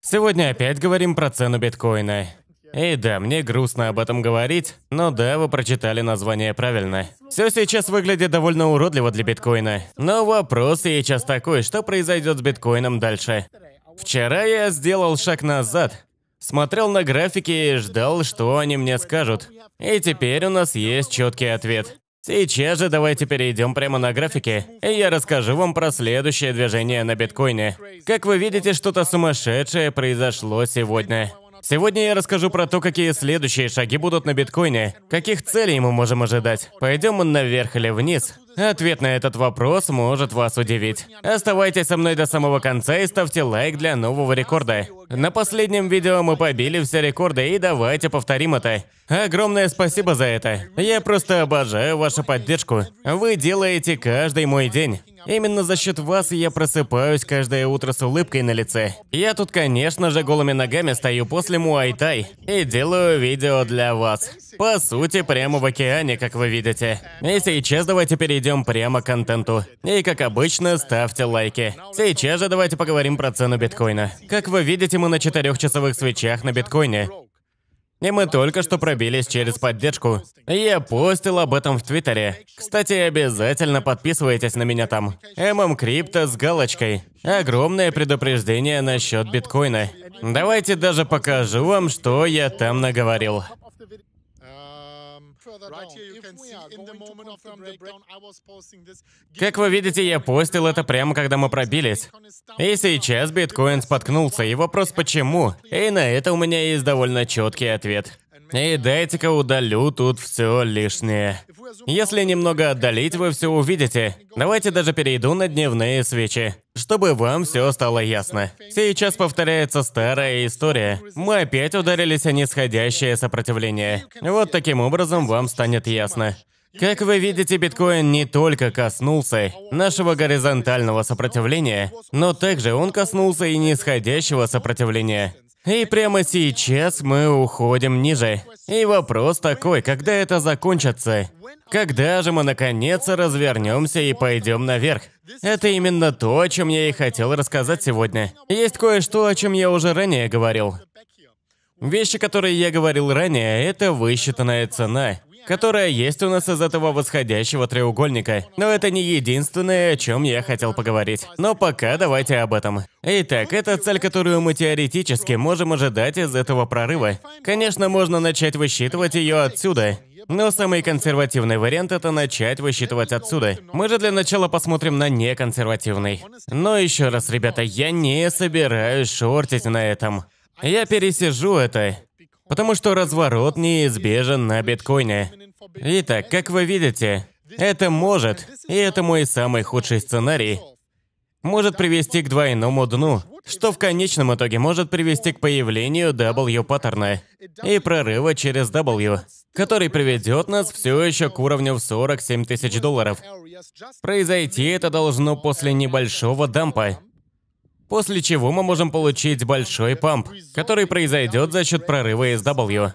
Сегодня опять говорим про цену биткоина. И да, мне грустно об этом говорить, но да, вы прочитали название правильно. Все сейчас выглядит довольно уродливо для биткоина. Но вопрос сейчас такой, что произойдет с биткоином дальше? Вчера я сделал шаг назад, смотрел на графики и ждал, что они мне скажут. И теперь у нас есть четкий ответ. Сейчас же давайте перейдем прямо на графики, и я расскажу вам про следующее движение на биткоине. Как вы видите, что-то сумасшедшее произошло сегодня. Сегодня я расскажу про то, какие следующие шаги будут на биткоине, каких целей мы можем ожидать. Пойдем мы наверх или вниз. Ответ на этот вопрос может вас удивить. Оставайтесь со мной до самого конца и ставьте лайк для нового рекорда. На последнем видео мы побили все рекорды, и давайте повторим это. Огромное спасибо за это. Я просто обожаю вашу поддержку. Вы делаете каждый мой день. Именно за счет вас я просыпаюсь каждое утро с улыбкой на лице. Я тут, конечно же, голыми ногами стою после муайтай и делаю видео для вас. По сути, прямо в океане, как вы видите. И сейчас давайте перейдем прямо к контенту. И как обычно, ставьте лайки. Сейчас же давайте поговорим про цену биткоина. Как вы видите, мы на четырехчасовых свечах на биткоине. И мы только что пробились через поддержку. Я постил об этом в Твиттере. Кстати, обязательно подписывайтесь на меня там. ММ Крипто с галочкой. Огромное предупреждение насчет биткоина. Давайте даже покажу вам, что я там наговорил. Как вы видите, я постил это прямо, когда мы пробились. И сейчас биткоин споткнулся, и вопрос почему? И на это у меня есть довольно четкий ответ. И дайте-ка удалю тут все лишнее. Если немного отдалить, вы все увидите. Давайте даже перейду на дневные свечи. Чтобы вам все стало ясно. Сейчас повторяется старая история. Мы опять ударились о нисходящее сопротивление. Вот таким образом вам станет ясно. Как вы видите, биткоин не только коснулся нашего горизонтального сопротивления, но также он коснулся и нисходящего сопротивления. И прямо сейчас мы уходим ниже. И вопрос такой, когда это закончится? Когда же мы наконец развернемся и пойдем наверх? Это именно то, о чем я и хотел рассказать сегодня. Есть кое-что, о чем я уже ранее говорил. Вещи, которые я говорил ранее, это высчитанная цена которая есть у нас из этого восходящего треугольника. Но это не единственное, о чем я хотел поговорить. Но пока давайте об этом. Итак, это цель, которую мы теоретически можем ожидать из этого прорыва. Конечно, можно начать высчитывать ее отсюда. Но самый консервативный вариант – это начать высчитывать отсюда. Мы же для начала посмотрим на неконсервативный. Но еще раз, ребята, я не собираюсь шортить на этом. Я пересижу это потому что разворот неизбежен на биткоине. Итак, как вы видите, это может, и это мой самый худший сценарий, может привести к двойному дну, что в конечном итоге может привести к появлению W-паттерна и прорыва через W, который приведет нас все еще к уровню в 47 тысяч долларов. Произойти это должно после небольшого дампа, После чего мы можем получить большой памп, который произойдет за счет прорыва SW.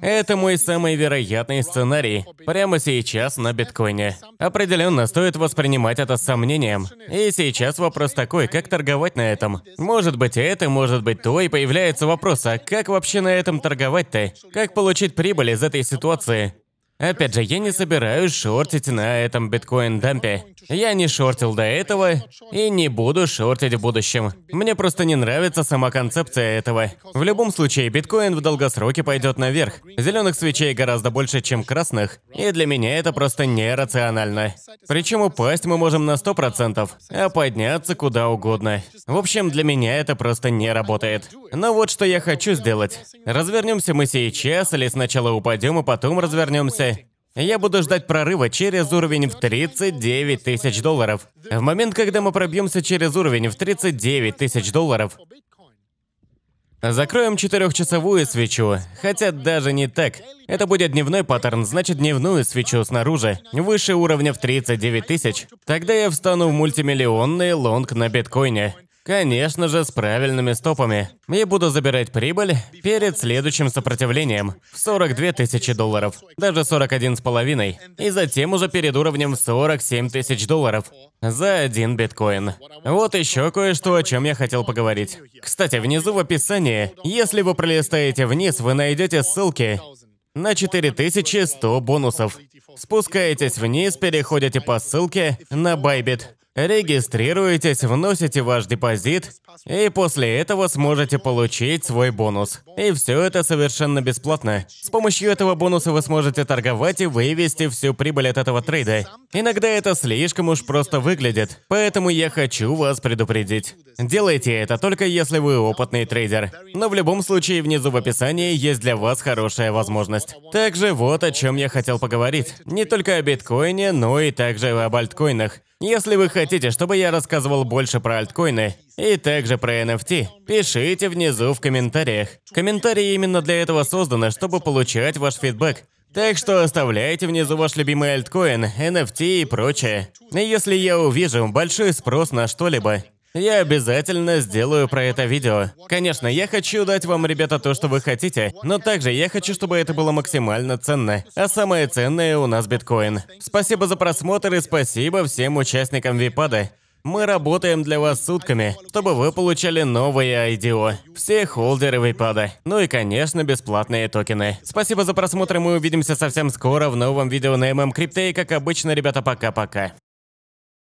Это мой самый вероятный сценарий прямо сейчас на биткоине. Определенно стоит воспринимать это с сомнением. И сейчас вопрос такой, как торговать на этом? Может быть это, может быть то, и появляется вопрос, а как вообще на этом торговать-то? Как получить прибыль из этой ситуации? Опять же, я не собираюсь шортить на этом биткоин-дампе. Я не шортил до этого и не буду шортить в будущем. Мне просто не нравится сама концепция этого. В любом случае, биткоин в долгосроке пойдет наверх. Зеленых свечей гораздо больше, чем красных, и для меня это просто нерационально. Причем упасть мы можем на 100%, а подняться куда угодно. В общем, для меня это просто не работает. Но вот что я хочу сделать. Развернемся мы сейчас, или сначала упадем, и а потом развернемся, я буду ждать прорыва через уровень в 39 тысяч долларов. В момент, когда мы пробьемся через уровень в 39 тысяч долларов, закроем четырехчасовую свечу, хотя даже не так. Это будет дневной паттерн, значит дневную свечу снаружи, выше уровня в 39 тысяч. Тогда я встану в мультимиллионный лонг на биткоине. Конечно же, с правильными стопами. Я буду забирать прибыль перед следующим сопротивлением в 42 тысячи долларов, даже 41 с половиной, и затем уже перед уровнем в 47 тысяч долларов за один биткоин. Вот еще кое-что, о чем я хотел поговорить. Кстати, внизу в описании, если вы пролистаете вниз, вы найдете ссылки на 4100 бонусов. Спускаетесь вниз, переходите по ссылке на Bybit Регистрируетесь, вносите ваш депозит, и после этого сможете получить свой бонус. И все это совершенно бесплатно. С помощью этого бонуса вы сможете торговать и вывести всю прибыль от этого трейда. Иногда это слишком уж просто выглядит, поэтому я хочу вас предупредить. Делайте это только если вы опытный трейдер. Но в любом случае внизу в описании есть для вас хорошая возможность. Также вот о чем я хотел поговорить. Не только о биткоине, но и также об альткоинах. Если вы хотите, чтобы я рассказывал больше про альткоины и также про NFT, пишите внизу в комментариях. Комментарии именно для этого созданы, чтобы получать ваш фидбэк. Так что оставляйте внизу ваш любимый альткоин, NFT и прочее. И если я увижу большой спрос на что-либо, я обязательно сделаю про это видео. Конечно, я хочу дать вам, ребята, то, что вы хотите, но также я хочу, чтобы это было максимально ценно. А самое ценное у нас биткоин. Спасибо за просмотр и спасибо всем участникам Випада. Мы работаем для вас сутками, чтобы вы получали новые IDO. Все холдеры Вейпада. Ну и, конечно, бесплатные токены. Спасибо за просмотр, мы увидимся совсем скоро в новом видео на ММ Крипте. И, как обычно, ребята, пока-пока.